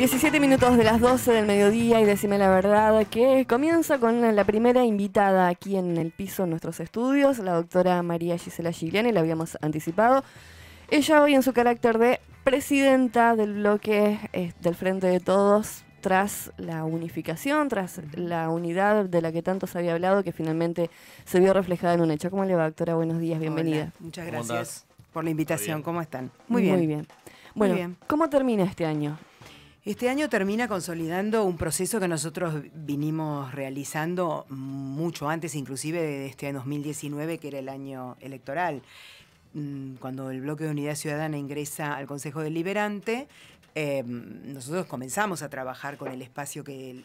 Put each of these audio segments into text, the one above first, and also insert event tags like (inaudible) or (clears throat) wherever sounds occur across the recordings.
17 minutos de las 12 del mediodía y decime la verdad que comienza con la primera invitada aquí en el piso de nuestros estudios, la doctora María Gisela Gigliani, la habíamos anticipado. Ella hoy en su carácter de presidenta del bloque eh, del Frente de Todos tras la unificación, tras la unidad de la que tanto se había hablado que finalmente se vio reflejada en un hecho. ¿Cómo le va, doctora? Buenos días, bienvenida. muchas gracias por la invitación. ¿Cómo están? Muy bien. Muy bien. Bueno, bien. ¿cómo termina este año? Este año termina consolidando un proceso que nosotros vinimos realizando mucho antes, inclusive de este año 2019, que era el año electoral. Mm, cuando el bloque de Unidad Ciudadana ingresa al Consejo Deliberante, em, nosotros comenzamos a trabajar con el espacio que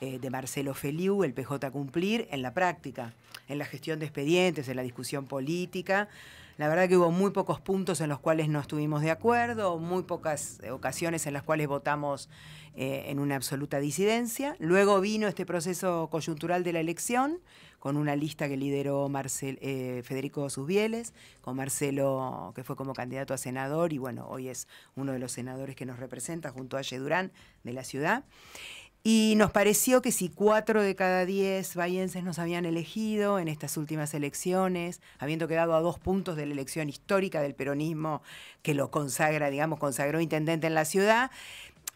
eh, de Marcelo Feliu, el PJ Cumplir, en la práctica, en la gestión de expedientes, en la discusión política. La verdad que hubo muy pocos puntos en los cuales no estuvimos de acuerdo, muy pocas ocasiones en las cuales votamos eh, en una absoluta disidencia. Luego vino este proceso coyuntural de la elección con una lista que lideró eh, Federico Susbieles, con Marcelo, que fue como candidato a senador y bueno, hoy es uno de los senadores que nos representa junto a Yedurán de la ciudad. Y nos pareció que si cuatro de cada diez bayenses nos habían elegido en estas últimas elecciones, habiendo quedado a dos puntos de la elección histórica del peronismo que lo consagra, digamos, consagró intendente en la ciudad,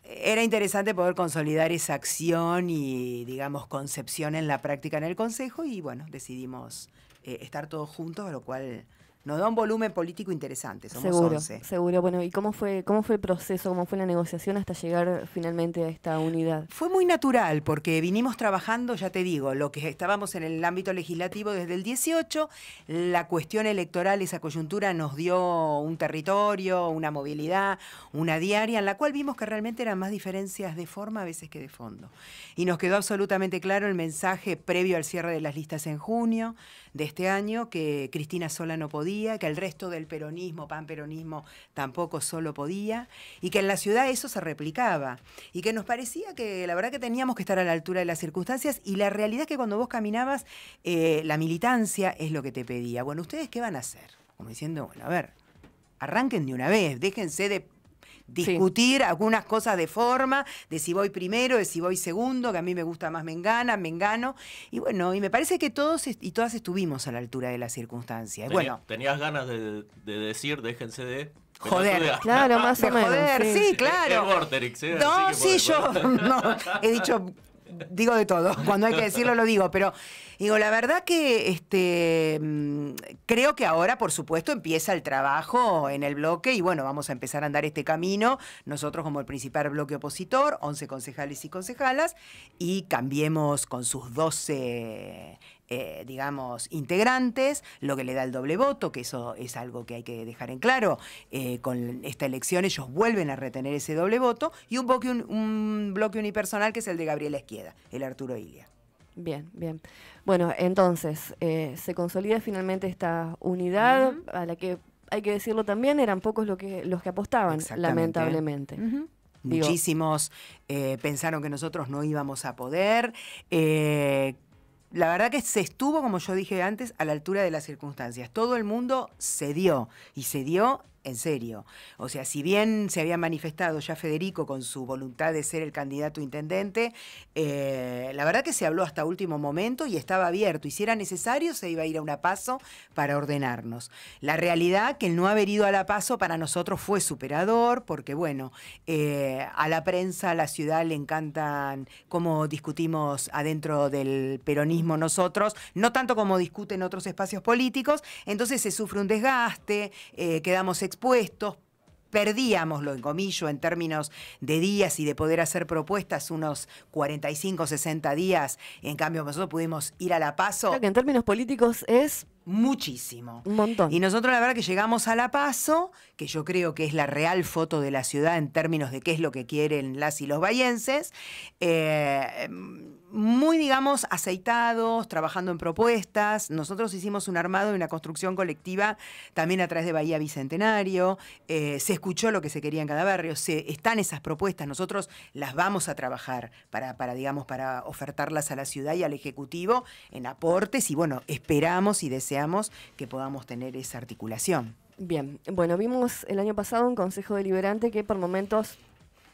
era interesante poder consolidar esa acción y, digamos, concepción en la práctica en el Consejo y, bueno, decidimos eh, estar todos juntos, a lo cual nos da un volumen político interesante. Somos seguro, 11. Seguro, bueno, ¿y cómo fue, cómo fue el proceso, cómo fue la negociación hasta llegar finalmente a esta unidad? Fue muy natural, porque vinimos trabajando, ya te digo, lo que estábamos en el ámbito legislativo desde el 18, la cuestión electoral, esa coyuntura nos dio un territorio, una movilidad, una diaria, en la cual vimos que realmente eran más diferencias de forma a veces que de fondo. Y nos quedó absolutamente claro el mensaje previo al cierre de las listas en junio de este año, que Cristina sola no podía que el resto del peronismo, panperonismo tampoco solo podía, y que en la ciudad eso se replicaba, y que nos parecía que la verdad que teníamos que estar a la altura de las circunstancias, y la realidad es que cuando vos caminabas, eh, la militancia es lo que te pedía. Bueno, ¿ustedes qué van a hacer? Como diciendo, bueno, a ver, arranquen de una vez, déjense de discutir algunas cosas de forma, de si voy primero, de si voy segundo, que a mí me gusta más Mengana, Mengano. Y bueno, y me parece que todos y todas estuvimos a la altura de las circunstancia. bueno. Tenías ganas de, decir, déjense de... Joder, claro, más o menos. Joder, sí, claro. ¿eh? No, sí, yo (laughs) he dicho digo de todo. (laughs) Cuando hay que decirlo, lo digo. Pero digo, la verdad que este, mm, creo que ahora, por supuesto, empieza el trabajo en el bloque y bueno, vamos a empezar a andar este camino. Nosotros, como el principal bloque opositor, 11 concejales y concejalas, y cambiemos con sus 12 eh, digamos, integrantes, lo que le da el doble voto, que eso es algo que hay que dejar en claro. Eh, con esta elección ellos vuelven a retener ese doble voto y un bloque, un, bloque unipersonal que es el de Gabriela Esquieda, el Arturo Ilia. Bien, bien. Bueno, entonces, eh, se consolida finalmente esta unidad a la que, hay que decirlo también, eran pocos lo que, los que apostaban, lamentablemente. Muchísimos pensaron que nosotros no íbamos a poder la verdad que se estuvo, como yo dije antes, a la altura de las circunstancias. Todo el mundo se dio y se dio en serio. O sea, si bien se había manifestado ya Federico con su voluntad de ser el candidato intendente, eh, la verdad que se habló hasta último momento y estaba abierto. Y si era necesario, se iba a ir a una paso para ordenarnos. La realidad que el no haber ido a la paso para nosotros fue superador, porque bueno, eh, a la prensa, a la ciudad le encantan cómo discutimos adentro del peronismo nosotros, no tanto como discuten otros espacios políticos, entonces se sufre un desgaste, eh, quedamos expuestos puestos, perdíamos, lo encomillo, en términos de días y de poder hacer propuestas, unos 45, 60 días. En cambio, nosotros pudimos ir a la paso. que en términos políticos es muchísimo. Un montón. Y nosotros la verdad que llegamos a La Paso, que yo creo que es la real foto de la ciudad en términos de qué es lo que quieren las y los bayenses. Eh, muy, digamos, aceitados, trabajando en propuestas. Nosotros hicimos un armado y una construcción colectiva también a través de Bahía Bicentenario. Eh, se escuchó lo que se quería en cada barrio. Se, están esas propuestas. Nosotros las vamos a trabajar para, para, digamos, para ofertarlas a la ciudad y al Ejecutivo en aportes. Y bueno, esperamos y deseamos que podamos tener esa articulación. Bien, bueno, vimos el año pasado un Consejo Deliberante que por momentos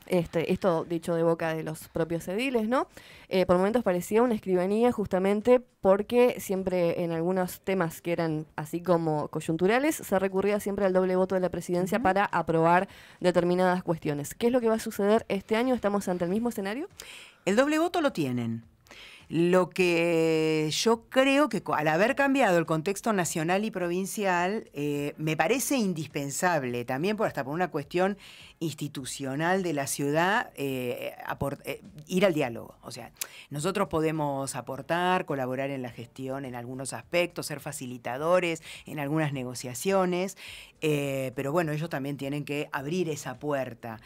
este, esto dicho de boca de los propios ediles, ¿no? Eh, por momentos parecía una escribanía justamente porque siempre en algunos temas que eran así como coyunturales se recurría siempre al doble voto de la presidencia para aprobar determinadas cuestiones. ¿Qué es lo que va a suceder este año? ¿Estamos ante el mismo escenario? El doble voto lo tienen. Lo que yo creo que al haber cambiado el contexto nacional y provincial, eh, me parece indispensable, también por hasta por una cuestión institucional de la ciudad, eh, eh, ir al diálogo. O sea, nosotros podemos aportar, colaborar en la gestión en algunos aspectos, ser facilitadores en algunas negociaciones, pero bueno, ellos también tienen que abrir esa puerta.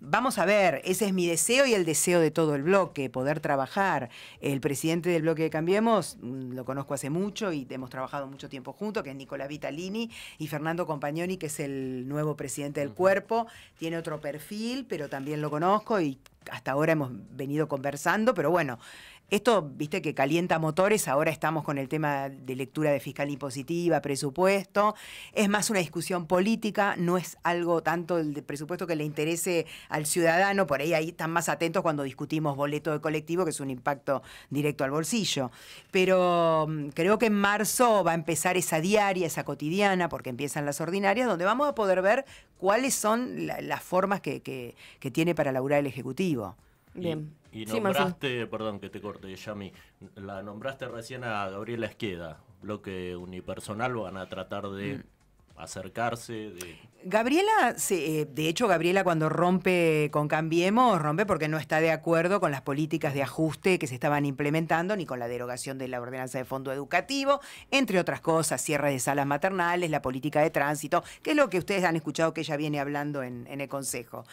vamos a ver, ese es mi deseo y el deseo de todo el bloque, poder trabajar el presidente del bloque de Cambiemos, mm, lo conozco hace mucho y hemos trabajado mucho tiempo juntos, que es Nicolás Vitalini, y Fernando Compagnoni, que es el nuevo presidente del cuerpo, tiene otro perfil, pero también lo conozco y hasta ahora hemos venido conversando, pero bueno, esto, viste, que calienta motores, ahora estamos con el tema de lectura de fiscal impositiva, presupuesto, es más una discusión política, no es algo tanto del presupuesto que le interese al ciudadano, por ahí, ahí están más atentos cuando discutimos boleto de colectivo, que es un impacto directo al bolsillo. Pero mm, creo que en marzo va a empezar esa diaria, esa cotidiana, porque empiezan las ordinarias, donde vamos a poder ver cuáles son las formas que, que tiene para laburar el Ejecutivo. Bien. Y, nombraste, perdón que te corte, Yami, la nombraste recién a Gabriela Esqueda, bloque unipersonal, van a tratar de mm. acercarse. Gabriela, se, eh, de hecho, Gabriela cuando rompe con Cambiemos, rompe porque no está de acuerdo con las políticas de ajuste que se estaban implementando, ni con la derogación de la ordenanza de fondo educativo, entre otras cosas, cierre de salas maternales, la política de tránsito, que es lo que ustedes han escuchado que ella viene hablando en, en el Consejo.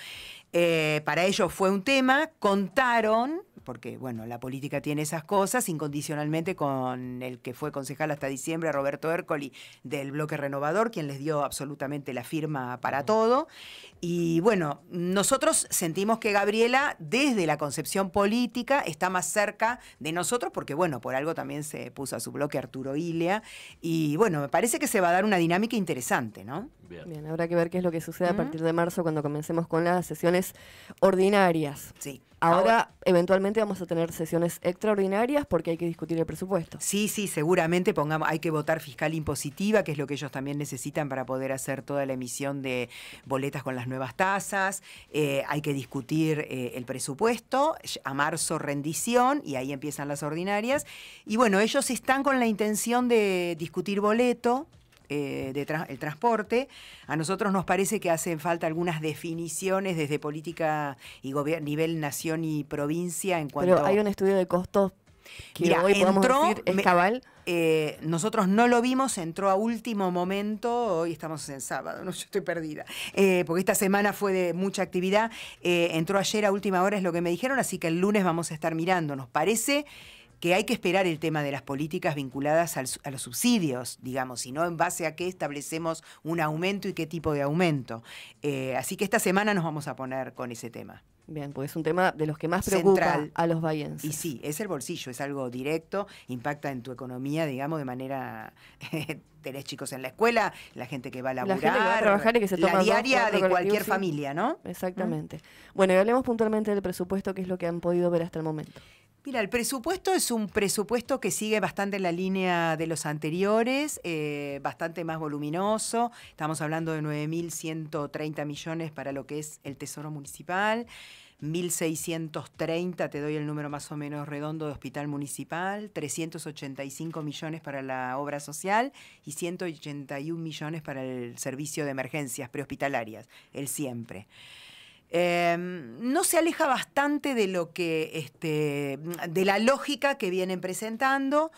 Eh, para ellos fue un tema, contaron, porque bueno, la política tiene esas cosas, incondicionalmente con el que fue concejal hasta diciembre, Roberto Ercoli, del Bloque Renovador, quien les dio absolutamente la firma para todo. Y bueno, nosotros sentimos que Gabriela, desde la concepción política, está más cerca de nosotros, porque bueno, por algo también se puso a su bloque Arturo Ilia. Y bueno, me parece que se va a dar una dinámica interesante, ¿no? Bien habrá que ver qué es lo que sucede a partir de marzo cuando comencemos con las sesiones ordinarias. Sí. Ahora, eventualmente vamos a tener sesiones extraordinarias porque hay que discutir el presupuesto. Sí, sí, seguramente pongamos, hay que votar fiscal impositiva, que es lo que ellos también necesitan para poder hacer toda la emisión de boletas con las nuevas tasas. Eh, hay que discutir eh, el presupuesto, a marzo rendición y ahí empiezan las ordinarias. Y bueno, ellos están con la intención de discutir boleto eh, el transporte. A nosotros nos parece que hacen falta algunas definiciones desde política y nivel nación y provincia en cuanto Pero hay un estudio de costos que hoy entró, decir, cabal. Eh, nosotros no lo vimos, entró a último momento, hoy estamos en sábado, (laughs) yo estoy perdida, eh, porque esta semana fue de mucha actividad, entró ayer a última hora, es lo que me dijeron, así que el lunes vamos a estar mirando, nos parece que hay que esperar el tema de las políticas vinculadas a los subsidios, digamos, y no en base a qué establecemos un aumento y qué tipo de aumento. Eh, así que esta semana nos vamos a poner con ese tema. Bien, porque es un tema de los que más preocupa a los bayenses. Y sí, es el bolsillo, es algo directo, impacta en tu economía, digamos, de manera... (laughs) tenés chicos en la escuela, la gente que va a laburar, la, gente a trabajar la diaria de cualquier familia, ¿no? Exactamente. ¿Mm? Bueno, y hablemos puntualmente del presupuesto, que es lo que han podido ver hasta el momento. Mira, el presupuesto es un presupuesto que sigue bastante en la línea de los anteriores, eh, bastante más voluminoso. Estamos hablando de 9.130 millones para lo que es el Tesoro Municipal. 1.630, te doy el número más o menos redondo, de Hospital Municipal, 385 millones para la obra social y 181 millones para el servicio de emergencias prehospitalarias, el siempre. Em, no se aleja bastante de lo que, este, de la lógica que vienen presentando.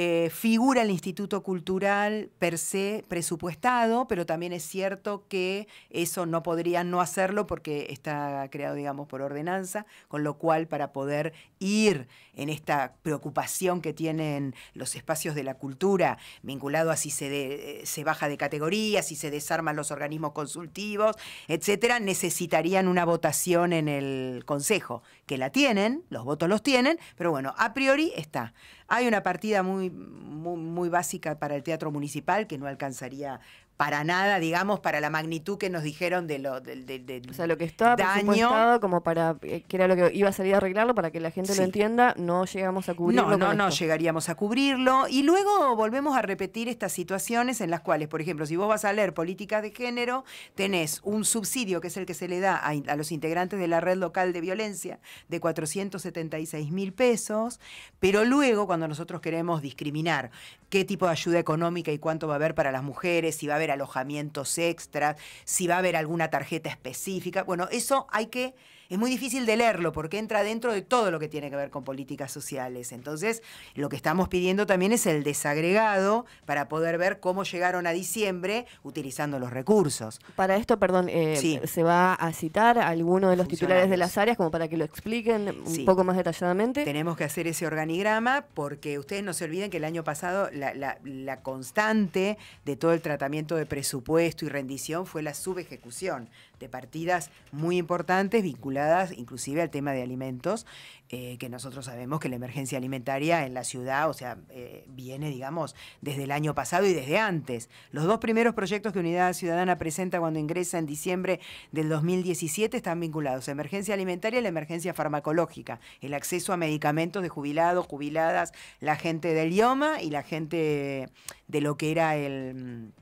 Eh, figura el Instituto Cultural per se presupuestado, pero también es cierto que eso no podría no hacerlo porque está creado, digamos, por ordenanza, con lo cual para poder ir en esta preocupación que tienen los espacios de la cultura, vinculado a si se, eh, baja de categoría, si se desarman los organismos consultivos, etcétera, necesitarían una votación en el Consejo, que la tienen, los votos los tienen, pero bueno, a priori está. Hay una partida muy, muy, básica para el teatro municipal que no alcanzaría para nada, digamos, para la magnitud que nos dijeron de lo del de, de O sea, lo que estaba presupuestado como para eh, que era lo que iba a salir a arreglarlo para que la gente lo entienda, no llegamos a cubrirlo. No, no, no llegaríamos a cubrirlo y luego volvemos a repetir estas situaciones en las cuales, por ejemplo, si vos vas a leer políticas de género, tenés un subsidio que es el que se le da a, a los integrantes de la red local de violencia de 476 mil pesos, pero luego cuando nosotros queremos discriminar qué tipo de ayuda económica y cuánto va a haber para las mujeres, si va a haber alojamientos extras, si va a haber alguna tarjeta específica. Bueno, eso hay que es muy difícil de leerlo porque entra dentro de todo lo que tiene que ver con políticas sociales. Entonces, lo que estamos pidiendo también es el desagregado para poder ver cómo llegaron a diciembre utilizando los recursos. Para esto, perdón, eh, ¿se va a citar alguno de los titulares de las áreas como para que lo expliquen un poco más detalladamente? Tenemos que hacer ese organigrama porque ustedes no se olviden que el año pasado la constante de todo el tratamiento de presupuesto y rendición fue la subejecución de partidas muy importantes vinculadas inclusive al tema de alimentos, eh, que nosotros sabemos que la emergencia alimentaria en la ciudad, o sea, eh, viene, digamos, desde el año pasado y desde antes. Los dos primeros proyectos que Unidad Ciudadana presenta cuando ingresa en diciembre del 2017 están vinculados a emergencia alimentaria y la emergencia farmacológica, el acceso a medicamentos de jubilados, jubiladas, la gente del IOMA y la gente de lo que era el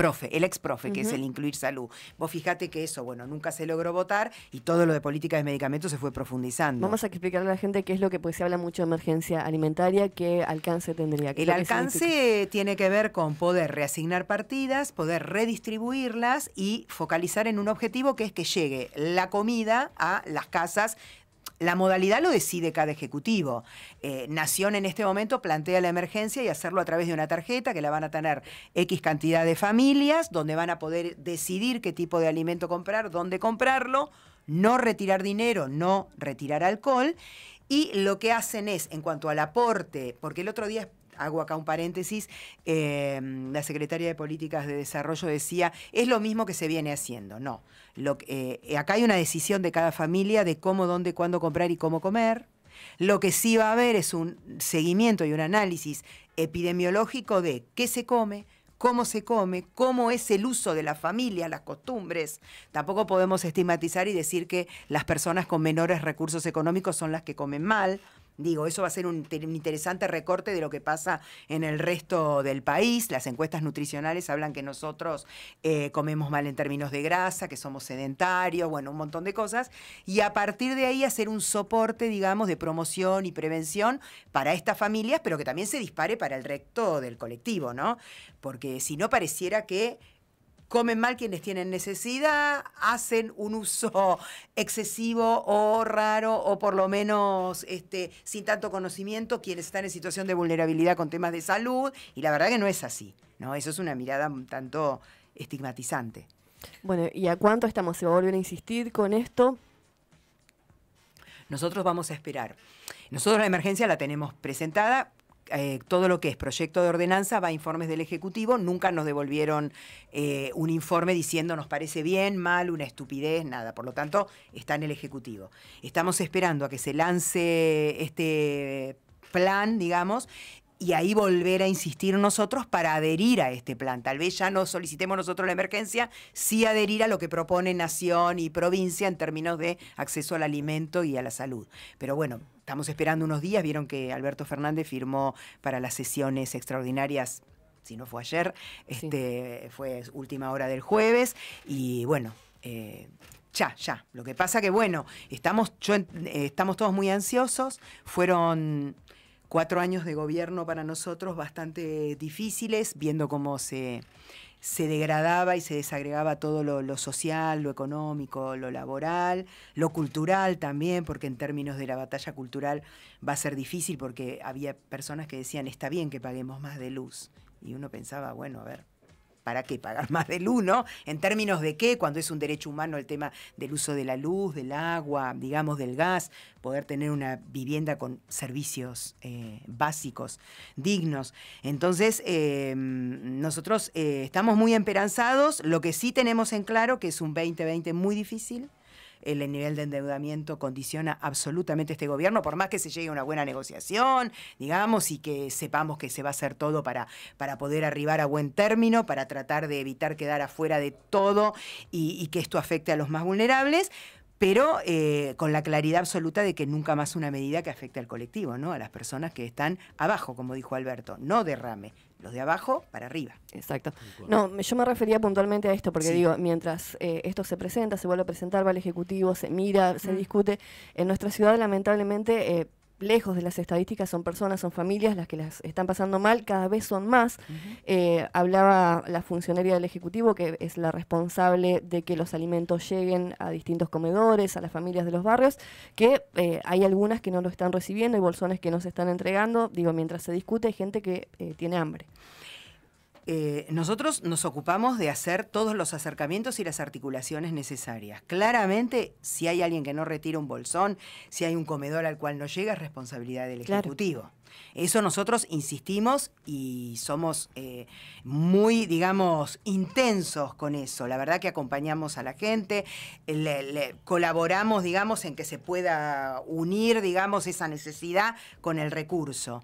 profe, el ex profe, que es el incluir salud. Vos fijate que eso, bueno, nunca se logró votar y todo lo de política de medicamentos se fue profundizando. Vamos a explicarle a la gente qué es lo que pues, se habla mucho de emergencia alimentaria, qué alcance tendría. El alcance tiene que ver con poder reasignar partidas, poder redistribuirlas y focalizar en un objetivo que es que llegue la comida a las casas la modalidad lo decide cada ejecutivo. Eh, Nación en este momento plantea la emergencia y hacerlo a través de una tarjeta que la van a tener X cantidad de familias, donde van a poder decidir qué tipo de alimento comprar, dónde comprarlo, no retirar dinero, no retirar alcohol. Y lo que hacen es, en cuanto al aporte, porque el otro día hago acá un paréntesis, em, la secretaria de Políticas de Desarrollo decía, es lo mismo que se viene haciendo. No, lo, eh, acá hay una decisión de cada familia de cómo, dónde, cuándo comprar y cómo comer. Lo que sí va a haber es un seguimiento y un análisis epidemiológico de qué se come, cómo se come, cómo es el uso de la familia, las costumbres. Tampoco podemos estigmatizar y decir que las personas con menores recursos económicos son las que comen mal. Digo, eso va a ser un, interesante recorte de lo que pasa en el resto del país. Las encuestas nutricionales hablan que nosotros eh, comemos mal en términos de grasa, que somos sedentarios, bueno, un montón de cosas. Y a partir de ahí hacer un soporte, digamos, de promoción y prevención para estas familias, pero que también se dispare para el resto del colectivo, ¿no? Porque si no pareciera que comen mal quienes tienen necesidad, hacen un uso excesivo o raro o por lo menos este, sin tanto conocimiento quienes están en situación de vulnerabilidad con temas de salud y la verdad que no es así, ¿no? Eso es una mirada un tanto estigmatizante. Bueno, ¿y a cuánto estamos? ¿Se va a volver a insistir con esto? Nosotros vamos a esperar. Nosotros la emergencia la tenemos presentada, eh, todo lo que es proyecto de ordenanza va a informes del Ejecutivo, nunca nos devolvieron eh, un informe diciendo nos parece bien, mal, una estupidez, nada. Por lo tanto, está en el Ejecutivo. Estamos esperando a que se lance este plan, digamos, y ahí volver a insistir nosotros para adherir a este plan. Tal vez ya no solicitemos nosotros la emergencia, sí adherir a lo que propone nación y provincia en términos de acceso al alimento y a la salud. Pero bueno, estamos esperando unos días, vieron que Alberto Fernández firmó para las sesiones extraordinarias si no fue ayer, este, fue última hora del jueves y bueno, eh, ya, ya. Lo que pasa que bueno, estamos, eh, estamos todos muy ansiosos, fueron cuatro años de gobierno para nosotros bastante difíciles, viendo cómo se, se degradaba y se desagregaba todo lo, lo, social, lo económico, lo laboral, lo cultural también, porque en términos de la batalla cultural va a ser difícil porque había personas que decían, está bien que paguemos más de luz. Y uno pensaba, bueno, a ver, ¿para qué pagar más de luz, En términos de qué, cuando es un derecho humano el tema del uso de la luz, del agua, digamos, del gas, poder tener una vivienda con servicios eh, básicos, dignos. Entonces, em, nosotros eh, estamos muy emperanzados. lo que sí tenemos en claro que es un 2020 muy difícil, el nivel de endeudamiento condiciona absolutamente este gobierno, por más que se llegue a una buena negociación, digamos, y que sepamos que se va a hacer todo para, poder arribar a buen término, para tratar de evitar quedar afuera de todo y, que esto afecte a los más vulnerables pero eh, con la claridad absoluta de que nunca más una medida que afecte al colectivo, ¿no? A las personas que están abajo, como dijo Alberto, no derrame, los de abajo para arriba. Exacto. No, yo me refería puntualmente a esto, porque digo, mientras eh, esto se presenta, se vuelve a presentar, va al Ejecutivo, se mira, se mm. discute, en nuestra ciudad lamentablemente... Eh, lejos de las estadísticas, son personas, son familias las que las están pasando mal, cada vez son más. Eh, hablaba la funcionaria del Ejecutivo, que es la responsable de que los alimentos lleguen a distintos comedores, a las familias de los barrios, que eh, hay algunas que no lo están recibiendo, hay bolsones que no se están entregando. Digo, mientras se discute, hay gente que eh, tiene hambre. Eh, nosotros nos ocupamos de hacer todos los acercamientos y las articulaciones necesarias. Claramente, si hay alguien que no retira un bolsón, si hay un comedor al cual no llega, es responsabilidad del Ejecutivo. Eso nosotros insistimos y somos eh, muy, digamos, intensos con eso. La verdad que acompañamos a la gente, colaboramos, digamos, en que se pueda unir, digamos, esa necesidad con el recurso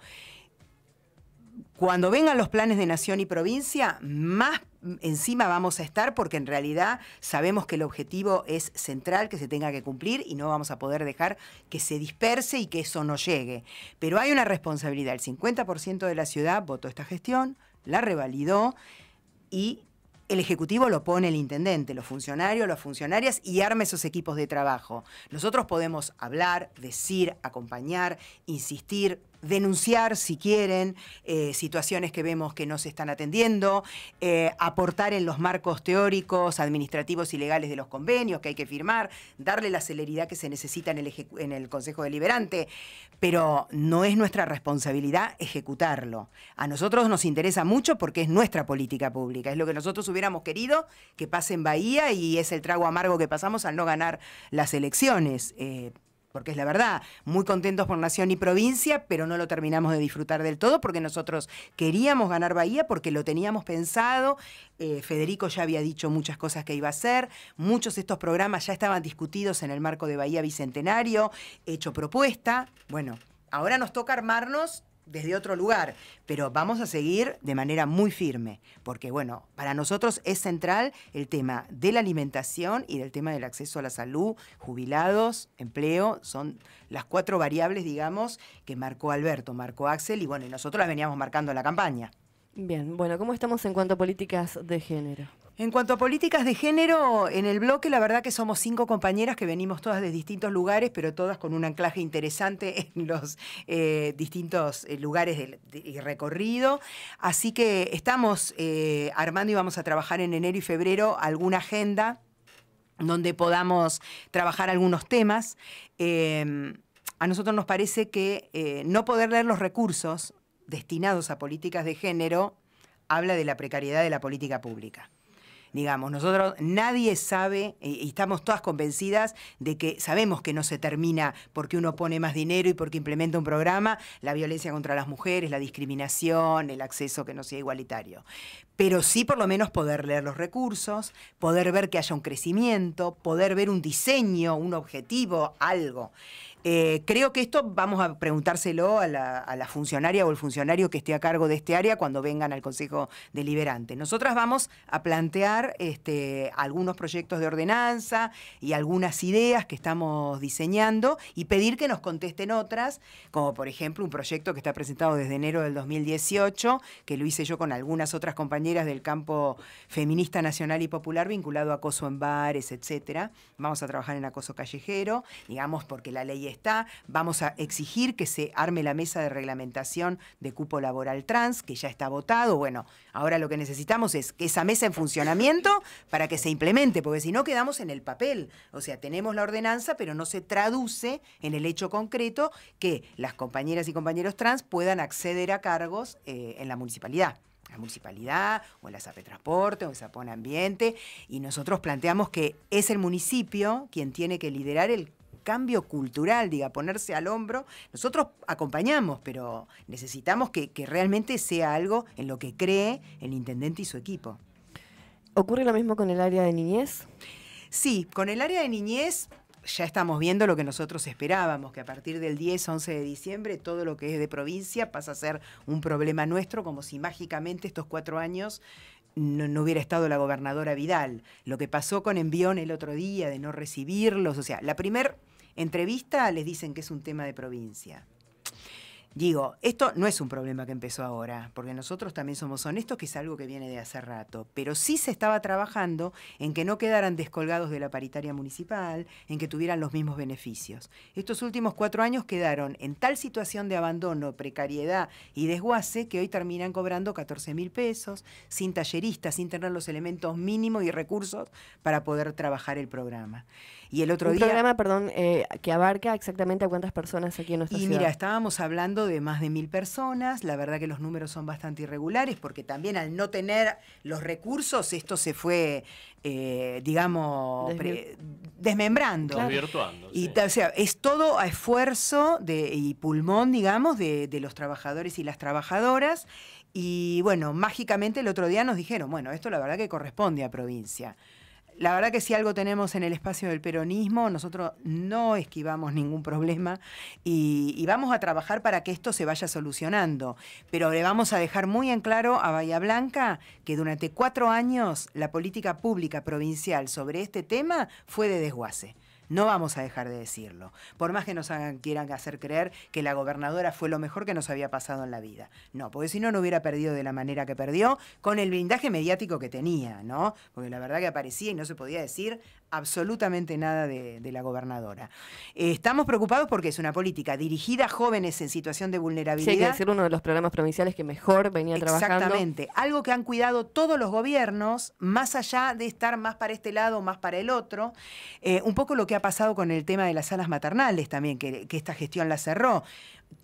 cuando vengan los planes de nación y provincia, más encima vamos a estar porque en realidad sabemos que el objetivo es central, que se tenga que cumplir y no vamos a poder dejar que se disperse y que eso no llegue. Pero hay una responsabilidad. El 50% de la ciudad votó esta gestión, la revalidó y el Ejecutivo lo pone el intendente, los funcionarios, las funcionarias y arma esos equipos de trabajo. Nosotros podemos hablar, decir, acompañar, insistir, denunciar si quieren eh, situaciones que vemos que no se están atendiendo, eh, aportar en los marcos teóricos, administrativos y legales de los convenios que hay que firmar, darle la celeridad que se necesita en el, Consejo Deliberante, pero no es nuestra responsabilidad ejecutarlo. A nosotros nos interesa mucho porque es nuestra política pública, es lo que nosotros hubiéramos querido que pase en Bahía y es el trago amargo que pasamos al no ganar las elecciones. Eh, porque es la verdad, muy contentos por Nación y Provincia, pero no lo terminamos de disfrutar del todo porque nosotros queríamos ganar Bahía porque lo teníamos pensado, eh, Federico ya había dicho muchas cosas que iba a hacer, muchos de estos programas ya estaban discutidos en el marco de Bahía Bicentenario, hecho propuesta, bueno, ahora nos toca armarnos desde otro lugar, pero vamos a seguir de manera muy firme, porque bueno, para nosotros es central el tema de la alimentación y del tema del acceso a la salud, jubilados, empleo, son las cuatro variables, digamos, que marcó Alberto, marcó Axel, y bueno, y nosotros las veníamos marcando en la campaña. Bien, bueno, ¿cómo estamos en cuanto a políticas de género? En cuanto a políticas de género, en el bloque la verdad que somos cinco compañeras que venimos todas de distintos lugares, pero todas con un anclaje interesante (laughs) en los eh, distintos eh, lugares y recorrido. Así que estamos eh, armando y vamos a trabajar en enero y febrero alguna agenda donde podamos trabajar algunos temas. a nosotros nos parece que no poder leer los recursos destinados a políticas de género habla de la precariedad de la política pública. Digamos, nosotros nadie sabe y estamos todas convencidas de que sabemos que no se termina porque uno pone más dinero y porque implementa un programa, la violencia contra las mujeres, la discriminación, el acceso que no sea igualitario. Pero sí por lo menos poder leer los recursos, poder ver que haya un crecimiento, poder ver un diseño, un objetivo, algo. Eh, creo que esto vamos a preguntárselo a la, funcionaria o el funcionario que esté a cargo de este área cuando vengan al Consejo Deliberante. Nosotras vamos a plantear este, algunos proyectos de ordenanza y algunas ideas que estamos diseñando y pedir que nos contesten otras, como por ejemplo un proyecto que está presentado desde enero del 2018, que lo hice yo con algunas otras compañeras del campo feminista nacional y popular vinculado a acoso en bares, etc. Vamos a trabajar en acoso callejero, digamos, porque la ley es está. Vamos a exigir que se arme la mesa de reglamentación de cupo laboral trans, que ya está votado. Bueno, ahora lo que necesitamos es que esa mesa en funcionamiento para que se implemente, porque si no quedamos en el papel. O sea, tenemos la ordenanza, pero no se traduce en el hecho concreto que las compañeras y compañeros trans puedan acceder a cargos eh, en la municipalidad la municipalidad o en la SAPE Transporte o SAPON Ambiente, y nosotros planteamos que es el municipio quien tiene que liderar el cambio cultural, diga, ponerse al hombro. Nosotros acompañamos, pero necesitamos que, realmente sea algo en lo que cree el intendente y su equipo. ¿Ocurre lo mismo con el área de niñez? Sí, con el área de niñez ya estamos viendo lo que nosotros esperábamos, que a partir del 10, 11 de diciembre todo lo que es de provincia pasa a ser un problema nuestro, como si mágicamente estos cuatro años no, no, hubiera estado la gobernadora Vidal. Lo que pasó con Envión el otro día de no recibirlos, o sea, la primer entrevista les dicen que es un tema de provincia. Digo, esto no es un problema que empezó ahora, porque nosotros también somos honestos, que es algo que viene de hace rato, pero sí se estaba trabajando en que no quedaran descolgados de la paritaria municipal, en que tuvieran los mismos beneficios. Estos últimos cuatro años quedaron en tal situación de abandono, precariedad y desguace que hoy terminan cobrando 14 mil pesos, sin talleristas, sin tener los elementos mínimos y recursos para poder trabajar el programa. Y el otro un programa, perdón, eh, que abarca exactamente a cuántas personas aquí en nuestra Y mira, estábamos hablando de más de mil personas. La verdad que los números son bastante irregulares porque también al no tener los recursos esto se fue, eh, digamos, desmembrando. Desvirtuando. Y, O sea, es todo a esfuerzo de, y pulmón, digamos, de los trabajadores y las trabajadoras. Y bueno, mágicamente el otro día nos dijeron, bueno, esto la verdad que corresponde a provincia la verdad que si algo tenemos en el espacio del peronismo, nosotros no esquivamos ningún problema y, vamos a trabajar para que esto se vaya solucionando. Pero le vamos a dejar muy en claro a Bahía Blanca que durante cuatro años la política pública provincial sobre este tema fue de desguace. No vamos a dejar de decirlo. Por más que nos hagan, quieran hacer creer que la gobernadora fue lo mejor que nos había pasado en la vida. No, porque si no, no hubiera perdido de la manera que perdió con el blindaje mediático que tenía, ¿no? Porque la verdad que aparecía y no se podía decir absolutamente nada de, la gobernadora. Eh, estamos preocupados porque es una política dirigida a jóvenes en situación de vulnerabilidad. Sí, que ser uno de los programas provinciales que mejor venía trabajando. Exactamente, algo que han cuidado todos los gobiernos, más allá de estar más para este lado, más para el otro. Eh, un poco lo que ha pasado con el tema de las salas maternales también, que, que esta gestión la cerró.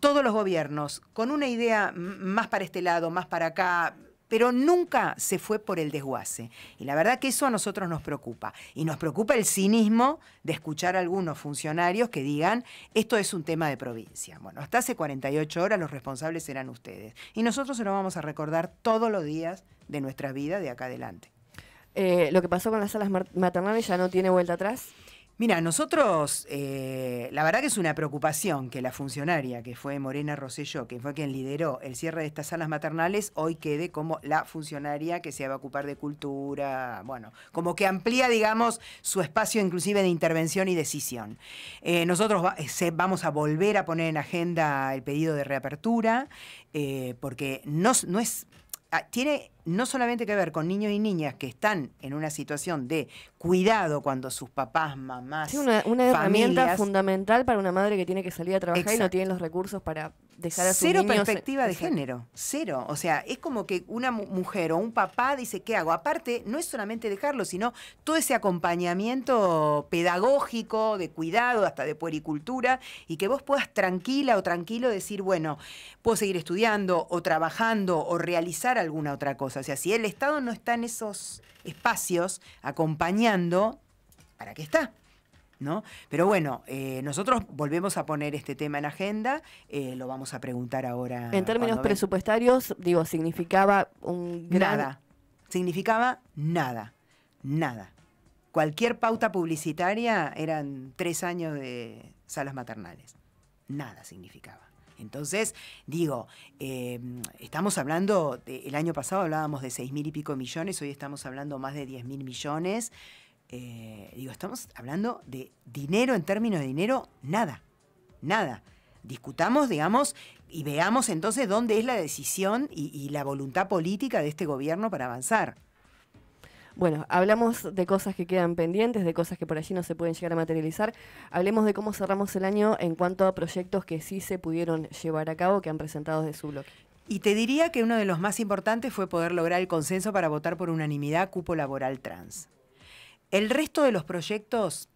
Todos los gobiernos, con una idea más para este lado, más para acá, pero nunca se fue por el desguace. Y la verdad que eso a nosotros nos preocupa. Y nos preocupa el cinismo de escuchar a algunos funcionarios que digan, esto es un tema de provincia. Bueno, hasta hace 48 horas los responsables eran ustedes. Y nosotros se lo vamos a recordar todos los días de nuestra vida de acá adelante. Eh, lo que pasó con las salas maternales ya no tiene vuelta atrás. Mira, nosotros, eh, la verdad que es una preocupación que la funcionaria, que fue Morena Rosselló, que fue quien lideró el cierre de estas salas maternales, hoy quede como la funcionaria que se va a ocupar de cultura, bueno, como que amplía, digamos, su espacio inclusive de intervención y decisión. Eh, nosotros eh, vamos a volver a poner en agenda el pedido de reapertura, porque no es Ah, tiene no solamente que ver con niños y niñas que están en una situación de cuidado cuando sus papás, mamás, sí, una, herramienta fundamental para una madre que tiene que salir a trabajar y no tiene los recursos para Cero perspectiva de género, cero. O sea, es como que una mujer o un papá dice, ¿qué hago? Aparte, no es solamente dejarlo, sino todo ese acompañamiento pedagógico, de cuidado, hasta de puericultura, y que vos puedas tranquila o tranquilo decir, bueno, puedo seguir estudiando o trabajando o realizar alguna otra cosa. O sea, si el Estado no está en esos espacios acompañando, ¿para qué está? Pero bueno, eh, nosotros volvemos a poner este tema en agenda, eh, lo vamos a preguntar ahora. En términos presupuestarios, digo, significaba un Nada, significaba nada, nada. Cualquier pauta publicitaria eran tres años de salas maternales, nada significaba. Entonces, digo, em, estamos hablando, el año pasado hablábamos de seis mil y pico millones, hoy estamos hablando más de diez mil millones. Eh, digo, estamos hablando de dinero en términos de dinero, nada, nada. Discutamos, digamos, y veamos entonces dónde es la decisión y, y la voluntad política de este gobierno para avanzar. Bueno, hablamos de cosas que quedan pendientes, de cosas que por allí no se pueden llegar a materializar. Hablemos de cómo cerramos el año en cuanto a proyectos que sí se pudieron llevar a cabo, que han presentado desde su bloque. Y te diría que uno de los más importantes fue poder lograr el consenso para votar por unanimidad cupo laboral trans. El resto de los proyectos,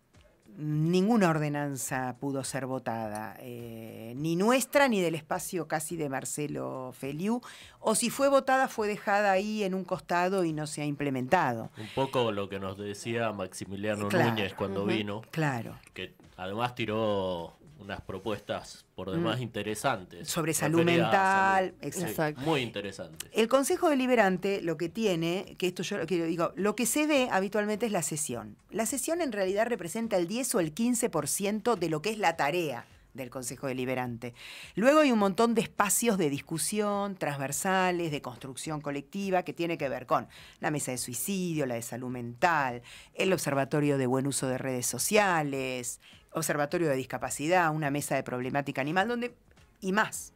ninguna ordenanza pudo ser votada, eh, ni nuestra ni del espacio casi de Marcelo Feliú, o si fue votada fue dejada ahí en un costado y no se ha implementado. Un poco lo que nos decía Maximiliano Núñez cuando vino, claro. que además tiró unas propuestas por mm. demás interesantes. Sobre salud mental, exacto. muy interesante. El Consejo Deliberante lo que tiene, que esto yo quiero digo, lo que se ve habitualmente es la sesión. La sesión en realidad representa el 10 o el 15% de lo que es la tarea del Consejo Deliberante. Luego hay un montón de espacios de discusión transversales, de construcción colectiva, que tiene que ver con la mesa de suicidio, la de salud mental, el observatorio de buen uso de redes sociales, observatorio de discapacidad, una mesa de problemática animal, donde, y más,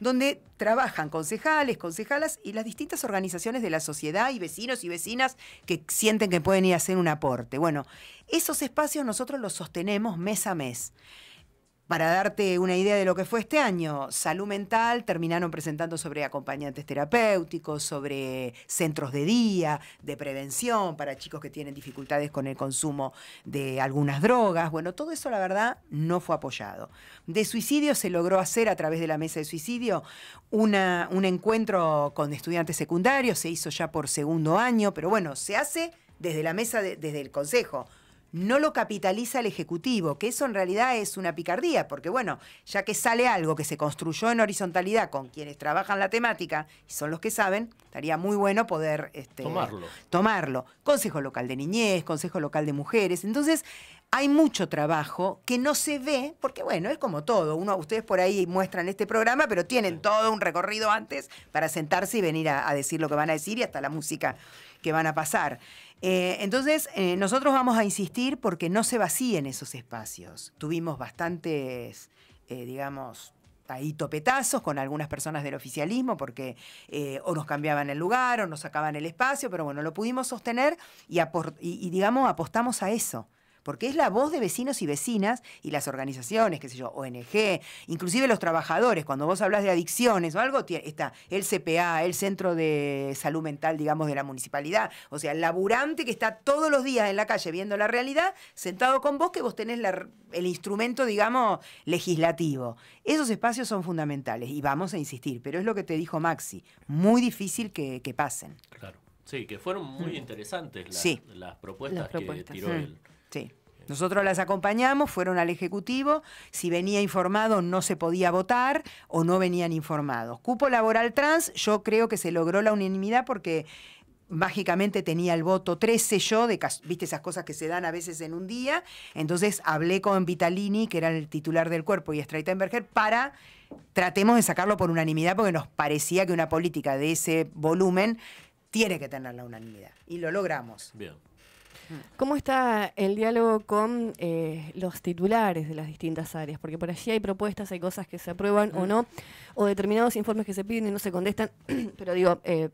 donde trabajan concejales, concejalas y las distintas organizaciones de la sociedad y vecinos y vecinas que sienten que pueden ir a hacer un aporte. Bueno, esos espacios nosotros los sostenemos mes a mes. Para darte una idea de lo que fue este año, salud mental terminaron presentando sobre acompañantes terapéuticos, sobre centros de día, de prevención para chicos que tienen dificultades con el consumo de algunas drogas. Bueno, todo eso la verdad no fue apoyado. De suicidio se logró hacer a través de la mesa de suicidio un encuentro con estudiantes secundarios, se hizo ya por segundo año, pero bueno, se hace desde la mesa, desde el consejo no lo capitaliza el Ejecutivo, que eso en realidad es una picardía, porque bueno, ya que sale algo que se construyó en horizontalidad con quienes trabajan la temática y son los que saben, estaría muy bueno poder este, tomarlo. tomarlo. Consejo Local de Niñez, Consejo Local de Mujeres. Entonces, hay mucho trabajo que no se ve, porque bueno, es como todo. ustedes por ahí muestran este programa, pero tienen todo un recorrido antes para sentarse y venir a, decir lo que van a decir y hasta la música que van a pasar. Eh, entonces, eh, nosotros vamos a insistir porque no se vacíen esos espacios. Tuvimos bastantes, eh, digamos, ahí topetazos con algunas personas del oficialismo porque o nos cambiaban el lugar o nos sacaban el espacio, pero bueno, lo pudimos sostener y digamos, apostamos a eso porque es la voz de vecinos y vecinas y las organizaciones, qué sé yo, ONG, inclusive los trabajadores, cuando vos hablas de adicciones o algo, está el CPA, el Centro de Salud Mental, digamos, de la municipalidad, o sea, el laburante que está todos los días en la calle viendo la realidad, sentado con vos, que vos tenés el instrumento, digamos, legislativo. Esos espacios son fundamentales y vamos a insistir, pero es lo que te dijo Maxi, muy difícil que, pasen. Claro. Sí, que fueron muy mm. interesantes las, propuestas que tiró el, Sí. Nosotros las acompañamos, fueron al Ejecutivo, si venía informado no se podía votar o no venían informados. Cupo laboral trans, yo creo que se logró la unanimidad porque mágicamente tenía el voto 13 yo, de, viste esas cosas que se dan a veces en un día, entonces hablé con Vitalini, que era el titular del cuerpo, y Straitenberger, para tratemos de sacarlo por unanimidad porque nos parecía que una política de ese volumen tiene que tener la unanimidad. Y lo logramos. Bien. ¿Cómo está el diálogo con eh, los titulares de las distintas áreas? Porque por allí hay propuestas, hay cosas que se aprueban o mm. no, o determinados informes que se piden y no se contestan, (clears throat) pero digo, eh,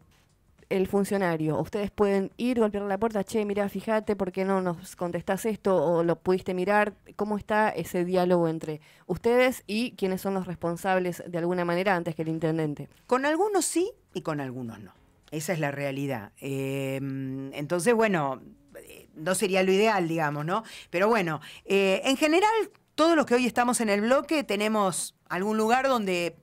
el funcionario, ustedes pueden ir, golpear la puerta, che, mira, fíjate, ¿por qué no nos contestás esto o lo pudiste mirar? ¿Cómo está ese diálogo entre ustedes y quiénes son los responsables de alguna manera antes que el intendente? Con algunos sí y con algunos no. Esa es la realidad. Em, entonces, bueno, no sería lo ideal, digamos, ¿no? Pero bueno, eh, en general, todos los que hoy estamos en el bloque tenemos algún lugar donde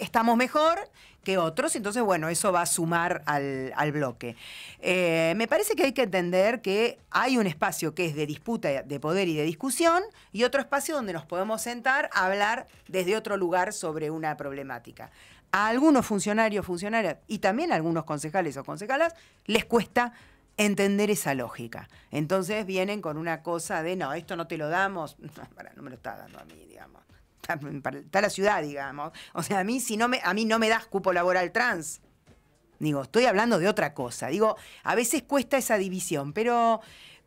estamos mejor que otros, entonces bueno, eso va a sumar al, bloque. Eh, me parece que hay que entender que hay un espacio que es de disputa de poder y de discusión y otro espacio donde nos podemos sentar a hablar desde otro lugar sobre una problemática. A algunos funcionarios, funcionarias y también a algunos concejales o concejalas les cuesta entender esa lógica. Entonces vienen con una cosa de, no, esto no te lo damos, (laughs) no, me lo está dando a mí, digamos. Está, la ciudad, digamos. O sea, a mí, si no me, a mí no me das cupo laboral trans. Digo, estoy hablando de otra cosa. Digo, a veces cuesta esa división, pero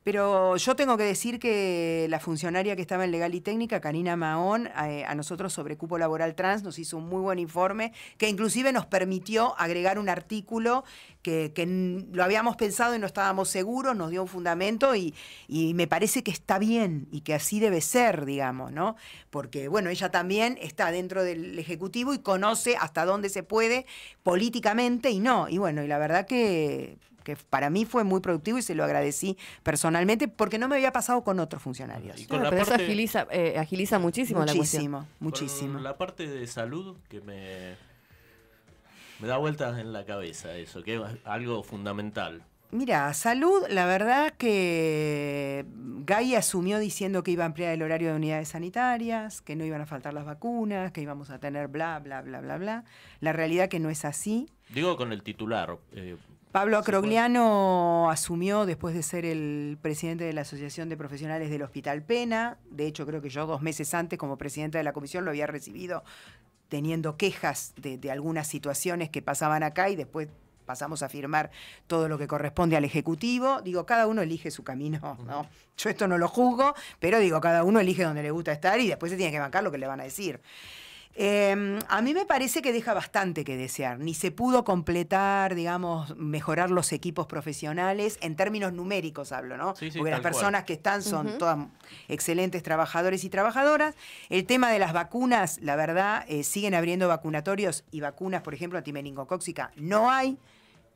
pero yo tengo que decir que la funcionaria que estaba en Legal y Técnica, Karina Mahón, eh, a, nosotros sobre cupo laboral trans nos hizo un muy buen informe que inclusive nos permitió agregar un artículo que, lo habíamos pensado y no estábamos seguros, nos dio un fundamento y, y, me parece que está bien y que así debe ser, digamos, ¿no? Porque, bueno, ella también está dentro del Ejecutivo y conoce hasta dónde se puede políticamente y no. Y bueno, y la verdad que que para mí fue muy productivo y se lo agradecí personalmente porque no me había pasado con otros funcionarios. pero eso agiliza, muchísimo, eh, muchísimo la cuestión. Muchísimo, La parte de salud que me, me da vueltas en la cabeza eso, que es algo fundamental. Mira, salud, la verdad que Gai asumió diciendo que iba a ampliar el horario de unidades sanitarias, que no iban a faltar las vacunas, que íbamos a tener bla, bla, bla, bla, bla. La realidad que no es así. Digo con el titular, eh, Pablo Acrogliano asumió después de ser el presidente de la Asociación de Profesionales del Hospital Pena. De hecho, creo que yo dos meses antes, como presidenta de la comisión, lo había recibido teniendo quejas de, algunas situaciones que pasaban acá y después pasamos a firmar todo lo que corresponde al Ejecutivo. Digo, cada uno elige su camino, ¿no? Yo esto no lo juzgo, pero digo, cada uno elige donde le gusta estar y después se tiene que bancar lo que le van a decir. Em, a mí me parece que deja bastante que desear. Ni se pudo completar, digamos, mejorar los equipos profesionales en términos numéricos, hablo, ¿no? Porque las personas que están son todas excelentes trabajadores y trabajadoras. El tema de las vacunas, la verdad, eh, siguen abriendo vacunatorios y vacunas, por ejemplo, antimeningocóxica, no hay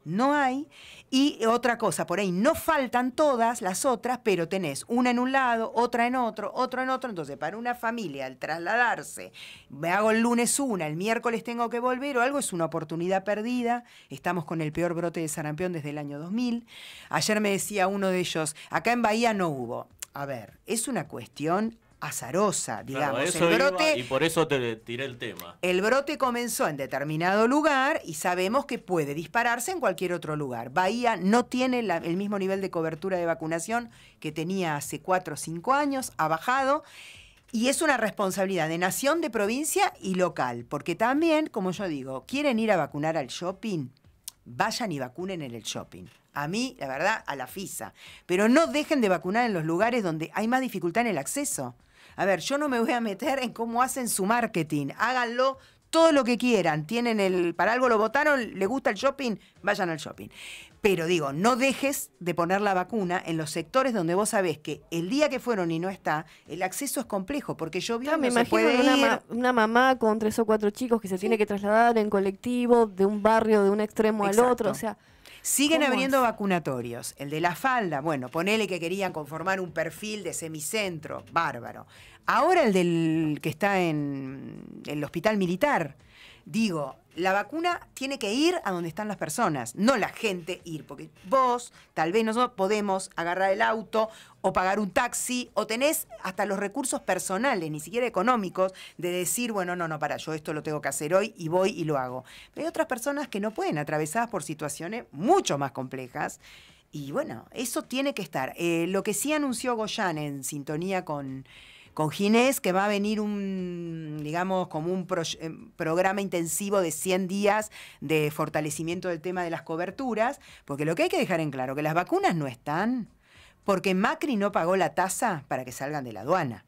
no hay. Y otra cosa, por ahí no faltan todas las otras, pero tenés una en un lado, otra en otro, otro en otro. Entonces, para una familia, al trasladarse, me hago el lunes una, el miércoles tengo que volver o algo, es una oportunidad perdida. Estamos con el peor brote de sarampión desde el año 2000. Ayer me decía uno de ellos, acá en Bahía no hubo. A ver, es una cuestión azarosa, digamos. el brote, y por eso te tiré el tema. El brote comenzó en determinado lugar y sabemos que puede dispararse en cualquier otro lugar. Bahía no tiene el mismo nivel de cobertura de vacunación que tenía hace cuatro o cinco años, ha bajado. Y es una responsabilidad de nación, de provincia y local, porque también, como yo digo, quieren ir a vacunar al shopping, vayan y vacunen en el shopping. A mí, la verdad, a la FISA. Pero no dejen de vacunar en los lugares donde hay más dificultad en el acceso. A ver, yo no me voy a meter en cómo hacen su marketing. Háganlo todo lo que quieran. Tienen el. Para algo lo votaron, le gusta el shopping, vayan al shopping. Pero digo, no dejes de poner la vacuna en los sectores donde vos sabés que el día que fueron y no está, el acceso es complejo, porque yo vi a me una, una, mamá con tres o cuatro chicos que se tiene que trasladar en colectivo de un barrio de un extremo al otro, o sea. Siguen abriendo vacunatorios. El de la falda, bueno, ponele que querían conformar un perfil de semicentro, bárbaro. Ahora el del que está en el hospital militar. Digo, la vacuna tiene que ir a donde están las personas, no la gente ir, porque vos, tal vez nosotros podemos agarrar el auto o pagar un taxi o tenés hasta los recursos personales, ni siquiera económicos, de decir, bueno, no, no, para, yo esto lo tengo que hacer hoy y voy y lo hago. Pero hay otras personas que no pueden, atravesadas por situaciones mucho más complejas. Y bueno, eso tiene que estar. Eh, lo que sí anunció Goyán en sintonía con con Ginés, que va a venir un, digamos, como un eh, programa intensivo de 100 días de fortalecimiento del tema de las coberturas, porque lo que hay que dejar en claro, que las vacunas no están, porque Macri no pagó la tasa para que salgan de la aduana.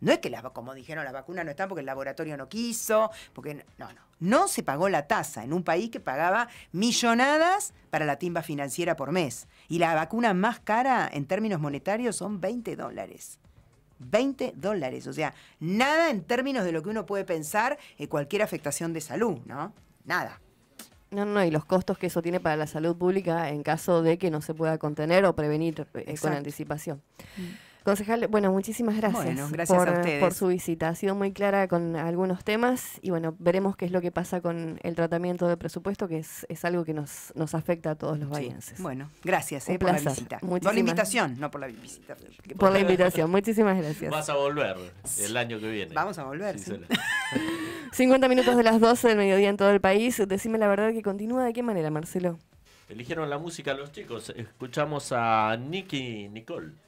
No es que, las, como dijeron, las vacunas no están porque el laboratorio no quiso, porque no, no. No se pagó la tasa en un país que pagaba millonadas para la timba financiera por mes. Y la vacuna más cara en términos monetarios son 20 dólares. 20 dólares. O sea, nada en términos de lo que uno puede pensar en eh, cualquier afectación de salud, ¿no? Nada. No, no, y los costos que eso tiene para la salud pública en caso de que no se pueda contener o prevenir eh, con anticipación. Mm. Concejal, bueno, muchísimas gracias, por, su visita. Ha sido muy clara con algunos temas y bueno, veremos qué es lo que pasa con el tratamiento de presupuesto, que es, algo que nos, nos afecta a todos los bahienses. Bueno, gracias eh, por la visita. Por la invitación, no por la visita. Por, la invitación, muchísimas gracias. Vas a volver el año que viene. Vamos a volver. 50 (laughs) minutos de las 12 del mediodía en todo el país. Decime la verdad que continúa de qué manera, Marcelo. Eligieron la música los chicos. Escuchamos a Nicky Nicole.